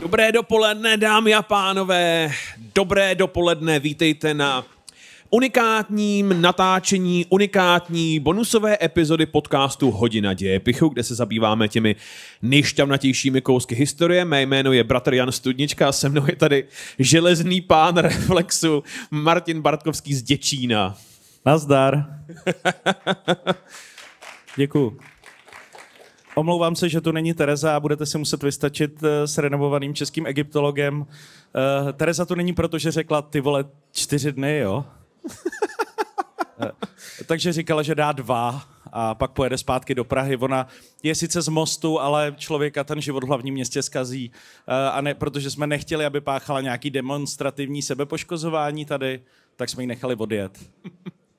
Dobré dopoledne, dámy a pánové. Dobré dopoledne, vítejte na unikátním natáčení, unikátní bonusové epizody podcastu Hodina dějepichu, kde se zabýváme těmi nejšťavnatějšími kousky historie. Mé jméno je bratr Jan Studnička a se mnou je tady železný pán Reflexu Martin Bartkovský z Děčína. Nazdar. Děkuju. Omlouvám se, že tu není Tereza a budete si muset vystačit eh, s renovovaným českým egyptologem. Uh, Tereza tu není, protože řekla, ty vole, čtyři dny, jo? Eh, takže říkala, že dá dva a pak pojede zpátky do Prahy. Ona je sice z mostu, ale člověka ten život v hlavním městě zkazí. A ne, protože jsme nechtěli, aby páchala nějaký demonstrativní sebepoškozování tady, tak jsme ji nechali odjet.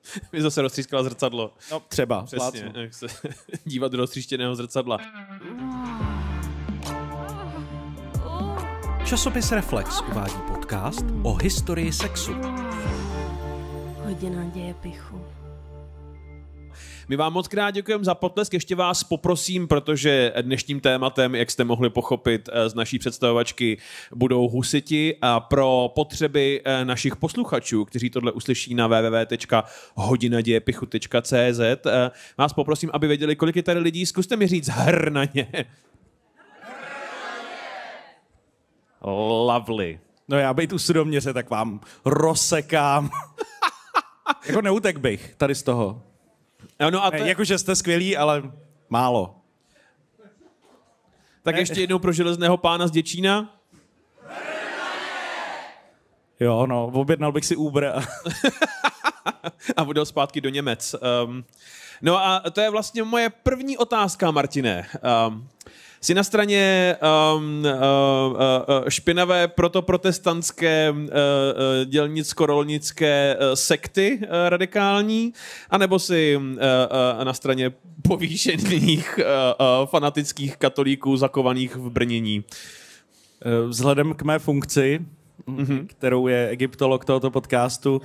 mi zase roztřískala zrcadlo. No, třeba. Přesně, jak se dívat do roztříštěného zrcadla. Časopis Reflex uvádí podcast o historii sexu. Hodina děje pichu. My vám moc krát děkujeme za potlesk. Ještě vás poprosím, protože dnešním tématem, jak jste mohli pochopit eh, z naší představovačky, budou husiti a pro potřeby eh, našich posluchačů, kteří tohle uslyší na www.hodinadějepichu.cz, eh, vás poprosím, aby věděli, kolik je tady lidí. Zkuste mi říct hrnaně. Lovely. No já bych tu sudoměře, tak vám rozsekám. jako neutek bych tady z toho. No a to... Jakože jste skvělí, ale málo. Tak ještě jednou pro železného pána z Děčína. Jo, no, objednal bych si Uber. A, budu zpátky do Němec. Um, no a to je vlastně moje první otázka, Martine. Um, si na straně um, uh, uh, uh špinavé protoprotestantské uh, uh, dělnicko-rolnické uh, sekty uh, radikální, anebo si uh, uh, na straně povýšených uh, uh, fanatických katolíků zakovaných v brnění. Eh, vzhledem k mé funkci, mm-hmm. kterou je egyptolog tohoto podcastu,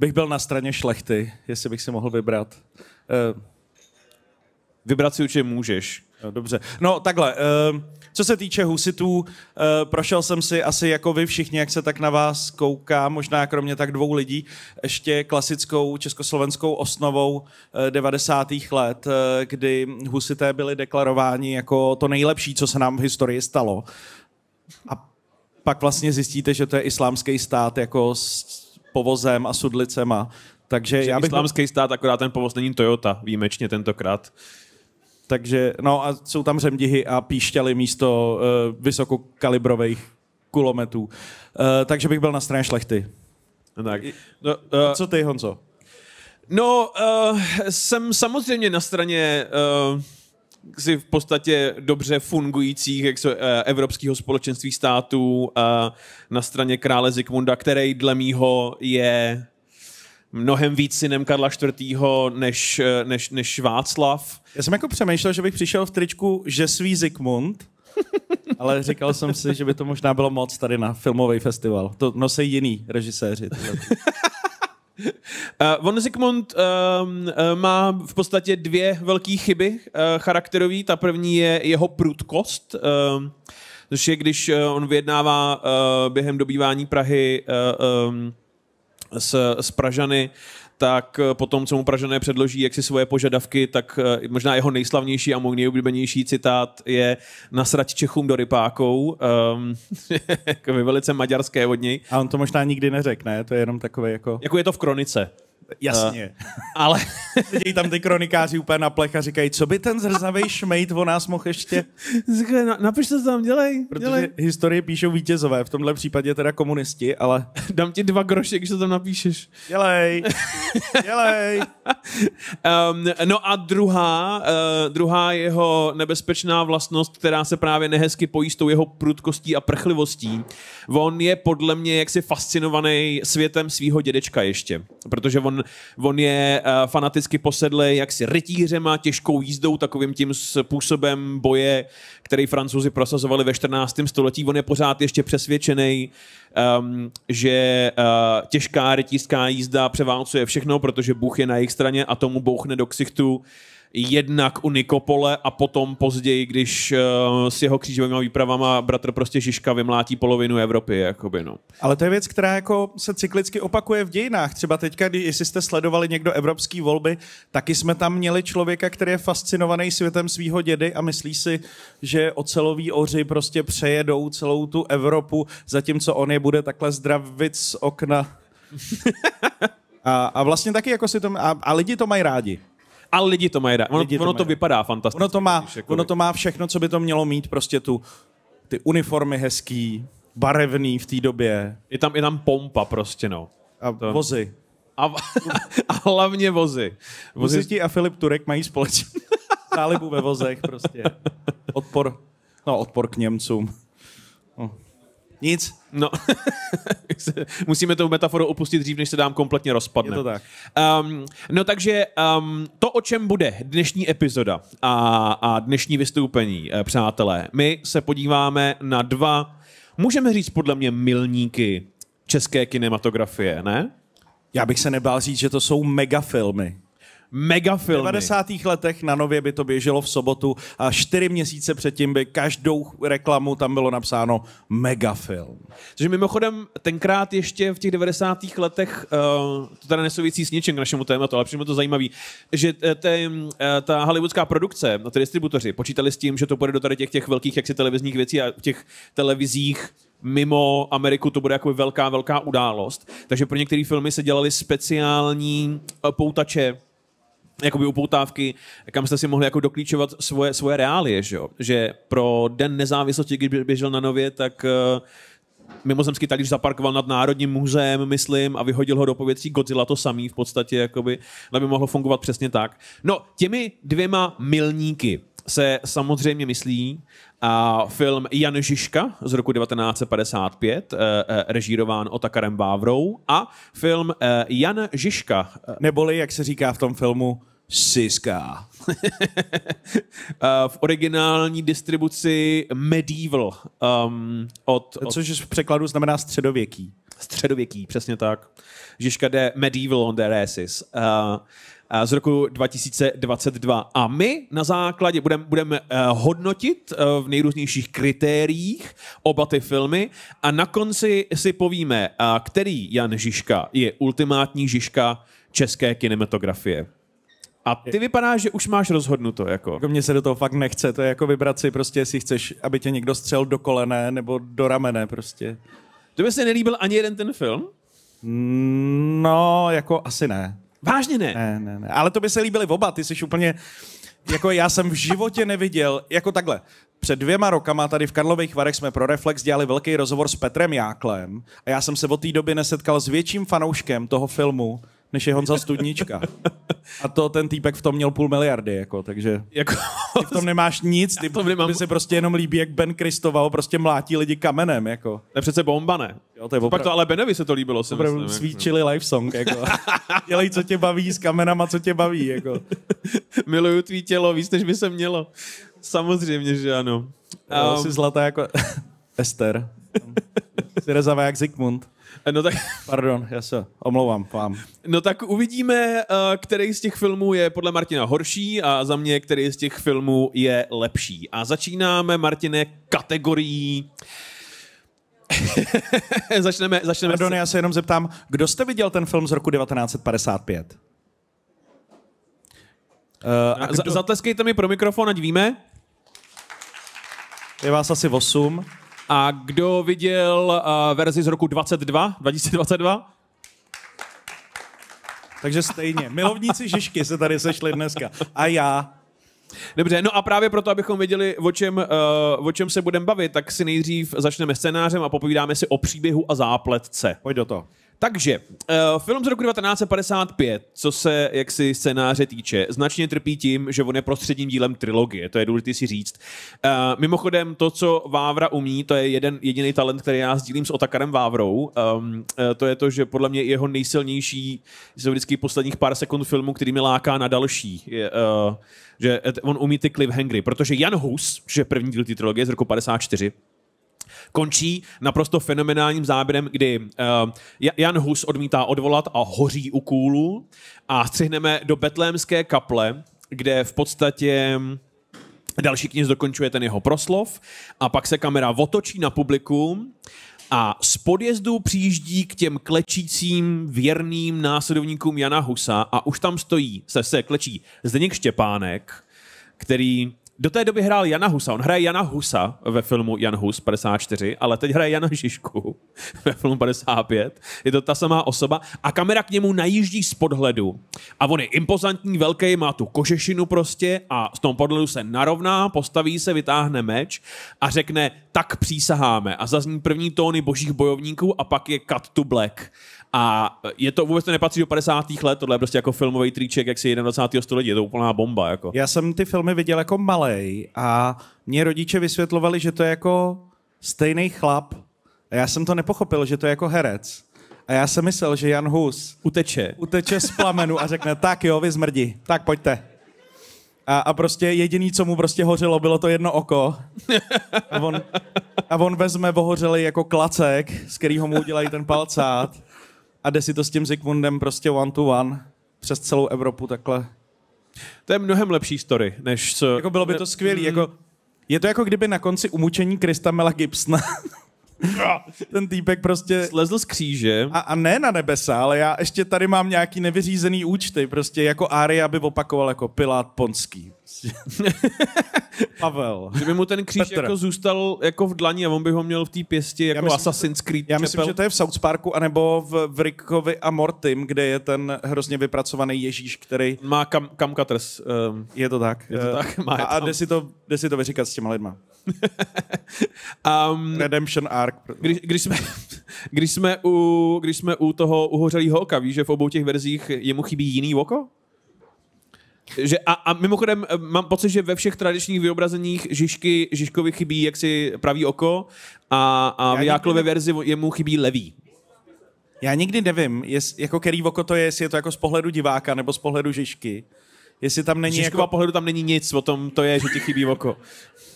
bych byl na straně šlechty, jestli bych si mohl vybrat. Uh, vybrat si určitě můžeš. Dobře. No takhle, eh, co se týče husitů, eh, prošel jsem si asi jako vy všichni, jak se tak na vás kouká, možná kromě tak dvou lidí, ještě klasickou československou osnovou 90. Eh, let, kdy husité byli deklarováni jako to nejlepší, co se nám v historii stalo. A pak vlastně zjistíte, že to je islámský stát jako s povozem a sudlicema. Takže, Takže já bych... islámský stát, akorát ten povoz není Toyota, výjimečně tentokrát. Takže, no a jsou tam řemdihy a píšťaly místo uh, eh, vysokokalibrových kulometů. Uh, takže bych byl na straně šlechty. Tak. No, uh, co ty, Honzo? No, uh, jsem samozřejmě na straně uh, si v podstatě dobře fungujících jak se, evropského společenství států na straně krále Zikmunda, který dle mýho je mnohem víc synem Karla IV. než, eh, než, než Václav. Já jsem jako přemýšlel, že bych přišel v tričku Že svý Zikmund, ale říkal jsem si, že by to možná bylo moc tady na filmový festival. To nosí jiný režiséři. Uh, eh, Von Zikmund uh, má v podstatě dvě velké chyby uh, charakterové. Ta první je jeho prudkost, uh, což je, když uh, on vyjednává uh, během dobývání Prahy uh, um, s, s Pražany, tak eh, potom, co mu Pražané předloží, jak si svoje požadavky, tak eh, možná jeho nejslavnější a můj nejoblíbenější citát je nasrať Čechům do rypákou. Um, ehm, jako velice maďarské od něj. A on to možná nikdy neřekne, to je jenom takové jako... Jako je to v kronice. Jasně. Uh, ale vidějí tam ty kronikáři úplně na plech a říkají, co by ten zrzavej šmejt o nás mohl ještě... Napiš to tam, dělej, Protože dělej. historie píšou vítězové, v tomhle případě teda komunisti, ale... Dám ti dva groše, když to tam napíšeš. Dělej, dělej. um, no a druhá, uh, druhá jeho nebezpečná vlastnost, která se právě nehezky pojí s tou jeho prudkostí a prchlivostí. On je podle mě jaksi fascinovaný světem svého dědečka ještě, protože on On je eh, fanaticky posedlý jaksi a těžkou jízdou, takovým tím způsobem boje, který francouzi prosazovali ve 14. století. On je pořád ještě přesvědčený, um, že uh, těžká rytířská jízda převálcuje všechno, protože Bůh je na jejich straně a tomu bouchne do ksichtu jednak u Nikopole a potom později, když uh, s jeho křížovými výpravama bratr prostě Žižka vymlátí polovinu Evropy. Jakoby, no. Ale to je věc, která jako se cyklicky opakuje v dějinách. Třeba teďka, když, jestli jste sledovali někdo evropský volby, taky jsme tam měli člověka, který je fascinovaný světem svého dědy a myslí si, že ocelový oři prostě přejedou celou tu Evropu, zatímco on je bude takhle zdravit z okna. a, a vlastně taky jako si to... A, a lidi to mají rádi ale lidi to mají rádi. Ono, lidi to, ono to vypadá fantasticky. Ono to, má, jako- ono to má všechno, co by to mělo mít, prostě tu, ty uniformy hezký, barevný v té době. Je tam, je tam pompa prostě, no. A to... vozy. A, a hlavně vozy. vozy. ti a Filip Turek mají společně zálibu ve vozech prostě. Odpor, no odpor k Němcům. No. Nic? No, musíme tu metaforu opustit dřív, než se dám kompletně rozpadne. Je to tak. Um, no takže um, to, o čem bude dnešní epizoda a, a dnešní vystoupení, eh, přátelé, my se podíváme na dva, můžeme říct podle mě milníky české kinematografie, ne? Já bych se nebál říct, že to jsou megafilmy mega filmy. V 90. letech na Nově by to běželo v sobotu a čtyři měsíce předtím by každou reklamu tam bylo napsáno mega film. Což mimochodem tenkrát ještě v těch 90. letech, uh, to teda nesouvisí s ničím k našemu tématu, ale přímo to zajímavý, že eh, te, uh, ta hollywoodská produkce, no ty distributoři, počítali s tím, že to půjde do tady těch, těch velkých jaksi televizních věcí a těch televizích mimo Ameriku to bude jako velká, velká událost. Takže pro některé filmy se dělali speciální poutače, jakoby upoutávky, kam jste si mohli jako doklíčovat svoje, svoje reálie, že jo? Že pro Den nezávislosti, když běžel na nově, tak uh, mimozemský talíř zaparkoval nad Národním muzeem, myslím, a vyhodil ho do povětří Godzilla to samý v podstatě, jakoby, no, aby mohlo fungovat přesně tak. No, těmi dvěma milníky se samozřejmě myslí a film Jan Žižka z roku 1955, eh, eh, režírován Otakarem Vávrou a film Jan Žižka. Neboli, jak se říká v tom filmu, Siska. Eh, v originální distribuci medieval. Um, od, od... Což v překladu znamená středověký. Středověký, přesně tak. Žižka de medieval on the races. Uh, uh, z roku 2022. A my na základě budeme budem, uh, hodnotit uh, v nejrůznějších kritériích oba ty filmy a na konci si povíme, uh, který Jan Žižka je ultimátní Žižka české kinematografie. A ty vypadá, že už máš rozhodnuto. Jako. jako mně se do toho fakt nechce, to je jako vybrat si prostě, jestli chceš, aby tě někdo střel do kolene nebo do ramene prostě. To by se nelíbil ani jeden ten film? No, jako asi ne. Vážně ne? Ne, ne, ne. Ale to by se líbily oba, ty jsi úplně... Jako já jsem v životě neviděl, jako takhle, před dvěma rokama tady v Karlových Varech jsme pro Reflex dělali velký rozhovor s Petrem Jáklem a já jsem se od té doby nesetkal s větším fanouškem toho filmu, než je Honza Studnička. A to ten týpek v tom měl půl miliardy, jako, takže jako... ty v tom nemáš nic, ty tom nemám... by se prostě jenom líbí, jak Ben Kristoval prostě mlátí lidi kamenem, jako. To je přece bomba, ne? Jo, to je opravdu... Pak to ale Benovi se to líbilo, jsem opravdu myslím, svíčili jako. life song, jako. Dělej, co tě baví s kamenama, co tě baví, jako. Miluju tvý tělo, víc, než by se mělo. Samozřejmě, že ano. Um... Jsi zlatá jako Ester. Jsi rezavá jak Zygmunt. Eh, no tak... Pardon, já se omlouvám vám. No tak uvidíme, eh, který z těch filmů je podle Martina horší a za mě, který z těch filmů je lepší. A začínáme, Martine, kategorií... začneme, začneme... Pardon, s... já se jenom zeptám, kdo jste viděl ten film z roku 1955? Uh, eh, a kdo... Zatleskejte mi pro mikrofon, ať víme. Je vás asi 8. A kdo viděl uh, verzi z roku 22, 2022? Takže stejně. Milovníci Žižky se tady sešli dneska. A já. Dobře, no a právě proto, abychom věděli, o čem, uh, o čem se budeme bavit, tak si nejdřív začneme scénářem a popovídáme si o příběhu a zápletce. Pojď do toho. Takže, uh, film z roku 1955, co se jaksi scénáře týče, značně trpí tím, že on je prostředním dílem trilogie, to je důležité si říct. Uh, mimochodem, to, co Vávra umí, to je jeden jediný talent, který já sdílím s Otakarem Vávrou. Um, uh, to je to, že podle mě jeho nejsilnější jsou vždycky posledních pár sekund filmu, který mi láká na další. Je, uh, že on umí ty cliffhangery, protože Jan Hus, že první díl té trilogie z roku 54, končí naprosto fenomenálním záběrem, kdy uh, Jan Hus odmítá odvolat a hoří u kůlu a střihneme do betlémské kaple, kde v podstatě další kněz dokončuje ten jeho proslov a pak se kamera otočí na publikum a z podjezdu přijíždí k těm klečícím věrným následovníkům Jana Husa a už tam stojí, se se klečí Zdeněk Štěpánek, který do té doby hrál Jana Husa. On hraje Jana Husa ve filmu Jan Hus 54, ale teď hraje Jana Žižku ve filmu 55. Je to ta samá osoba a kamera k němu najíždí z podhledu. A on je impozantní, velký, má tu kožešinu prostě a z tom podhledu se narovná, postaví se, vytáhne meč a řekne tak přísaháme a zazní první tóny božích bojovníků a pak je cut to black. A je to vůbec to nepatří do 50. let, tohle je prostě jako filmový triček, jak si 21. století, je to úplná bomba. Jako. Já jsem ty filmy viděl jako malý a mě rodiče vysvětlovali, že to je jako stejný chlap. A já jsem to nepochopil, že to je jako herec. A já jsem myslel, že Jan Hus uteče. uteče z plamenu a řekne, tak jo, vy zmrdí, tak pojďte. A, a prostě jediný, co mu prostě hořelo, bylo to jedno oko. A on, a on vezme vohořelý jako klacek, z kterého mu udělají ten palcát a jde si to s tím Zikmundem prostě one to one přes celou Evropu takhle. To je mnohem lepší story, než co... Jako bylo by to skvělé, mm. jako... Je to jako kdyby na konci umučení Krista Mela Gibsona ten týpek prostě... Slezl z kříže. A, a ne na nebesa, ale já ještě tady mám nějaký nevyřízený účty, prostě jako Ária by opakoval jako Pilát Ponský prostě. Pavel. Že by mu ten kříž Petr. jako zůstal jako v dlani a on by ho měl v té pěsti jako myslím, Assassin's Creed. Já myslím, čepel. že to je v South Parku anebo v, v Rickovi a Mortim, kde je ten hrozně vypracovaný Ježíš, který... Má kam, kam Um, je to tak. Je to tak. Ehm, má a, a jde, si to, jde si to vyříkat s těma lidma. um, Redemption Arc. Když, když, jsme, když, jsme u, když jsme u toho uhořelého oka, víš, že v obou těch verzích jemu chybí jiný oko? Že a, a mimochodem eh, mám pocit, že ve všech tradičních vyobrazeních Žižky, Žižkovi chybí jaksi pravý oko a, a v nevím. verzi jemu chybí levý. Já nikdy nevím, jest, jako který oko to je, jestli je to jako z pohledu diváka nebo z pohledu Žižky. Jestli tam není Žižkova jako... pohledu tam není nic, o tom to je, že ti chybí oko.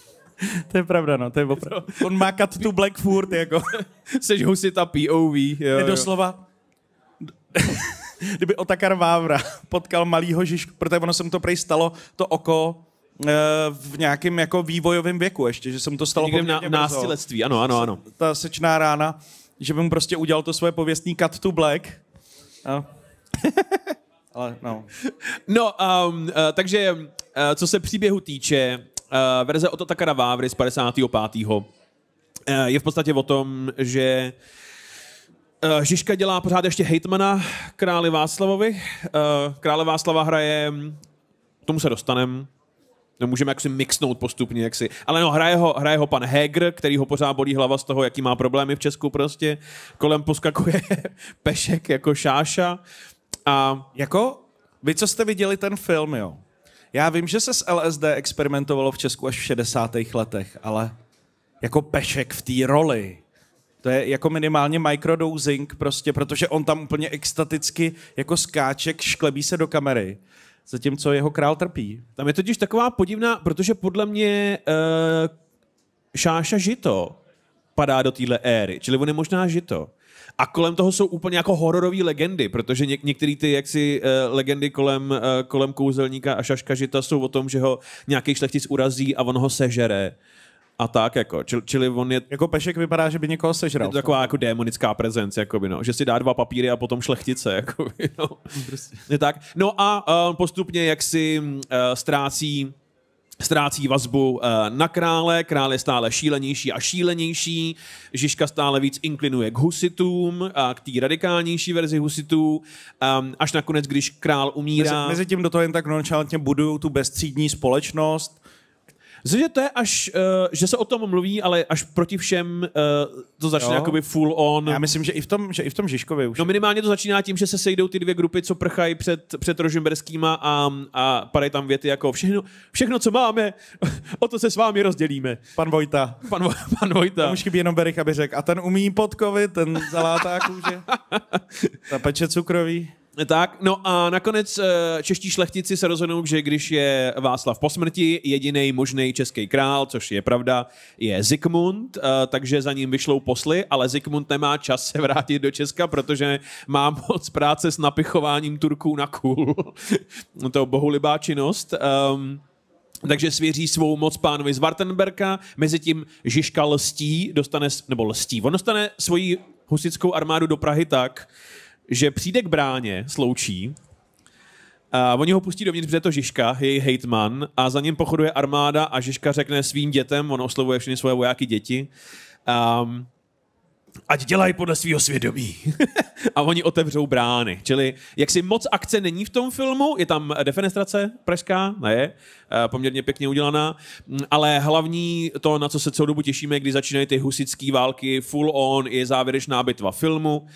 to je pravda, no, to je opravdu. On má cut to Blackfurt, jako. Seš husita POV. Jo, Nedoslova. Jo. kdyby Otakar Vávra potkal malýho Žižku, protože ono se mu to prej stalo, to oko eh, v nějakém jako vývojovém věku ještě, že se mu to stalo Někde na, nástilectví, ano, ano, ano. Ta sečná rána, že by mu prostě udělal to svoje pověstní cut to black. A... Ale no. No, um, uh, takže uh, co se příběhu týče, uh, verze od Otakara Vávry z 55. Uh, je v podstatě o tom, že Uh, Žižka dělá pořád ještě hejtmana králi Václavovi. Uh, krále Václava hraje, hm, k tomu se dostanem, No, můžeme jaksi mixnout postupně, jaksi. Ale no, hraje ho, hraje ho pan Heger, který ho pořád bolí hlava z toho, jaký má problémy v Česku prostě. Kolem poskakuje Pešek jako šáša. A... Jako? Vy, co jste viděli ten film, jo? Já vím, že se s LSD experimentovalo v Česku až v 60. letech, ale jako Pešek v té roli to je jako minimálně microdosing prostě, protože on tam úplně extaticky jako skáček šklebí se do kamery zatímco jeho král trpí. Tam je totiž taková podivná, protože podle mě uh, Šáša Žito padá do téhle éry, čili on je možná Žito. A kolem toho jsou úplně jako hororové legendy, protože něk- některé ty jaksi uh, legendy kolem, uh, kolem kouzelníka a šaška žita jsou o tom, že ho nějaký šlechtic urazí a on ho sežere a tak jako. Čili, čili on je... Jako pešek vypadá, že by někoho sežral. Je to taková no. jako démonická prezence, jako no. že si dá dva papíry a potom šlechtice. jako no. Prostě. tak. no a uh, postupně jak si uh, ztrácí ztrácí vazbu eh, na krále, král je stále šílenější a šílenější, Žižka stále víc inklinuje k husitům, a k té radikálnější verzi husitů, až nakonec, když král umírá. Mezi, mezi tím do toho jen tak nonchalantně budují tu bezstřídní společnost, Myslím, že to je až, uh, že se o tom mluví, ale až proti všem uh, to začne jo. jakoby full on. Já myslím, že i v tom, že i v tom Žižkově už. No minimálně to začíná tím, že se sejdou ty dvě grupy, co prchají před, před Rožimberskýma a, a padají tam věty jako všechno, všechno, co máme, o to se s vámi rozdělíme. Pan Vojta. Pan, Vo, pan Vojta. Tam už chybí jenom Berich, aby řekl, a ten umí podkovit, ten zalátá kůže. Ta peče cukroví. Tak, no a nakonec eh, čeští šlechtici se rozhodnou, že když je Václav po smrti, jediný možný český král, což je pravda, je Zikmund, eh, takže za ním vyšlou posly, ale Zikmund nemá čas se vrátit do Česka, protože má moc práce s napichováním Turků na kůl. to bohulibá činnost. Um, takže svěří svou moc pánovi z Wartenberka, mezi tím Žižka lstí, dostane, nebo lstí, on dostane svoji husickou armádu do Prahy tak, že přijde k bráně, sloučí, a oni ho pustí dovnitř, protože to Žižka, její hejtman, a za ním pochoduje armáda a Žižka řekne svým dětem, on oslovuje všechny svoje vojáky děti, um, ať dělají podle svého svědomí. a oni otevřou brány. Čili jak si moc akce není v tom filmu, je tam eh, defenestrace pražská, ne je, eh, poměrně pěkně udělaná, mm, ale hlavní to, na co se celou dobu těšíme, kdy začínají ty husické války full on, je závěrečná bitva filmu,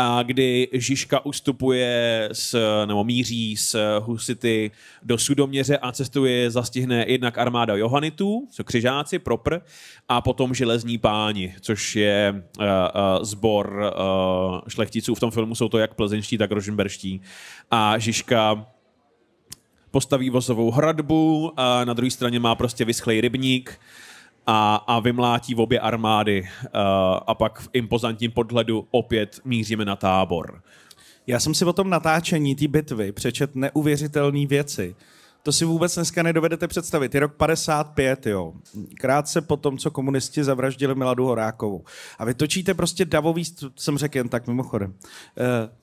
a kdy Žižka ustupuje s, nebo míří s husity do Sudoměře a cestuje zastihne jednak armáda Johanitů, co křižáci, propr, a potom železní páni, což je eh, uh, eh, zbor uh, eh, šlechticů. V tom filmu jsou to jak plzeňští, tak rožimberští. A Žižka postaví vozovou hradbu, a na druhé straně má prostě vyschlej rybník a, a vymlátí v obě armády. Eh, a pak v impozantním podhledu opět míříme na tábor. Já jsem si o tom natáčení té bitvy přečet neuvěřitelné věci. To si vůbec dneska nedovedete představit. Je rok 55, jo. Krátce po tom, co komunisti zavraždili Miladu Horákovou. A vy točíte prostě davový, jsem řekl jen tak mimochodem. Uh,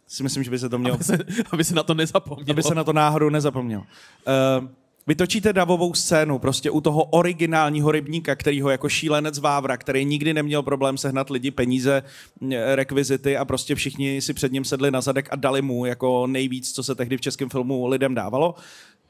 si myslím, že by se to mělo... Aby se, aby se na to nezapomnělo. Aby se na to náhodou nezapomněl. Uh, eh, točíte davovou scénu prostě u toho originálního rybníka, který ho jako šílenec Vávra, který nikdy neměl problém sehnat lidi peníze, eh, rekvizity a prostě všichni si před ním sedli na zadek a dali mu jako nejvíc, co se tehdy v českém filmu lidem dávalo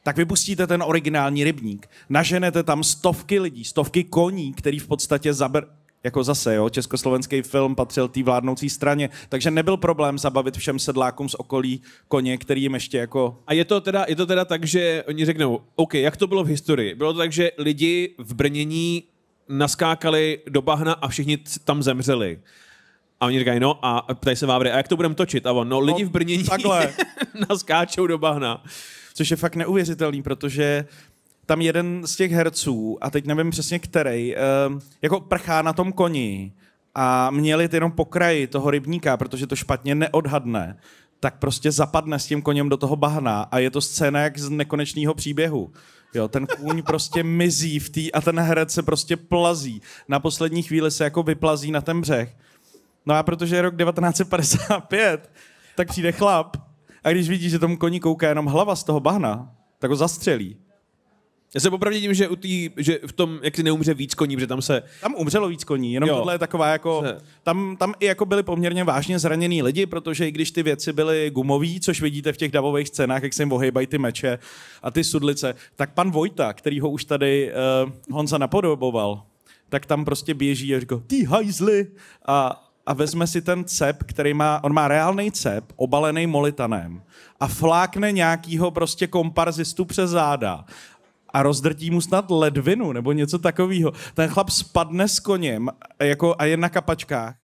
tak vypustíte ten originální rybník. Naženete tam stovky lidí, stovky koní, který v podstatě zabr... jako zase, jo, československý film patřil té vládnoucí straně, takže nebyl problém zabavit všem sedlákům z okolí koně, jim ještě jako... A je to, teda, je to teda tak, že oni řeknou, OK, jak to bylo v historii? Bylo to tak, že lidi v Brnění naskákali do bahna a všichni tam zemřeli. A oni říkají, no a ptají se Vávry, a jak to budeme točit? A on, no lidi no, v Brnění takhle. naskáčou do bahna což je fakt neuvěřitelný, protože tam jeden z těch herců, a teď nevím přesně který, ehm, jako prchá na tom koni a měli jenom pokraji toho rybníka, protože to špatně neodhadne, tak prostě zapadne s tím koněm do toho bahna a je to scéna jak z nekonečného příběhu. Jo, ten kůň prostě mizí v tý a ten herec se prostě plazí. Na poslední chvíli se jako vyplazí na ten břeh. No a protože je rok 1955, tak přijde chlap, a když vidí, že tomu koni kouká jenom hlava z toho bahna, tak ho zastřelí. Já se opravdu tím, že, u tý, že v tom, jak si neumře víc koní, že tam se... Tam umřelo víc koní, jenom jo. tohle je taková jako... Se. Tam, tam i jako byli poměrně vážně zranění lidi, protože i když ty věci byly gumový, což vidíte v těch davových scénách, jak se jim ohejbají ty meče a ty sudlice, tak pan Vojta, který ho už tady uh, Honza napodoboval, tak tam prostě běží a říká, ty hajzly, a, a vezme si ten cep, který má, on má reálný cep, obalený molitanem a flákne nějakýho prostě komparzistu přes záda a rozdrtí mu snad ledvinu nebo něco takového. Ten chlap spadne s koněm jako, a je na kapačkách